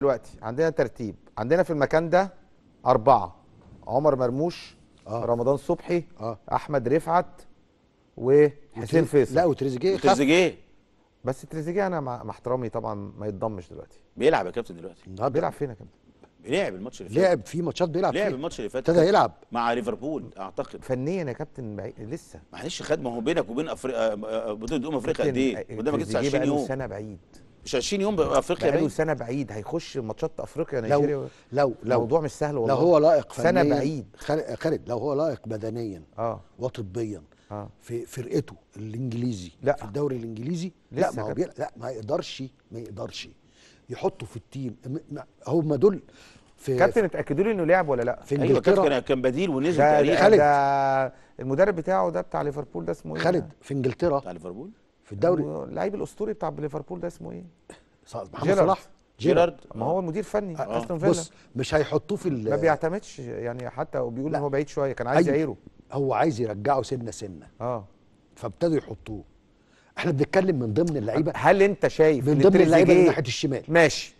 دلوقتي عندنا ترتيب عندنا في المكان ده أربعة عمر مرموش آه. رمضان صبحي آه. أحمد رفعت وحسين فيصل لا وتريزيجيه وتريزيجيه بس تريزيجيه أنا مع احترامي طبعا ما يتضمش دلوقتي بيلعب يا كابتن دلوقتي النهارده بيلعب فين يا كابتن؟ لعب الماتش اللي فات لعب في ماتشات بيلعب لعب الماتش اللي فات ابتدى يلعب مع ليفربول اعتقد فنيا يا كابتن بعيد لسه معلش خد ما هو بينك وبين آه، آه، آه، افريقيا بطوله افريقيا قد ايه؟ قدامك 29 20 يوم سنه بعيد مش 20 يوم افريقيا بقاله سنه بعيد هيخش ماتشات افريقيا نيجيريا لو لو لو الموضوع مش سهل والله لو هو لائق سنه بعيد خالد لو هو لائق بدنيا اه وطبيا آه. في فرقته الانجليزي لا. في الدوري الانجليزي لا ما هو لا ما يقدرش ما يقدرش يحطه في التيم هم دول في كابتن اتاكدوا لي انه لعب ولا لا في انجلترا ايوه كابتن كان بديل ونزل تقريبا خالد المدرب بتاعه ده بتاع ليفربول ده اسمه ايه خالد في انجلترا بتاع ليفربول في الدوري اللعيب الاسطوري بتاع ليفربول ده اسمه ايه؟ محمد صلاح جيرارد ما هو المدير فني آه. استون فيلا بص مش هيحطوه في ما بيعتمدش يعني حتى بيقول ان هو بعيد شويه كان عايز يعيره هو عايز يرجعه سنه سنه اه فابتدوا يحطوه احنا بنتكلم من ضمن اللعيبه هل انت شايف من ضمن اللعيبه من ناحيه الشمال ماشي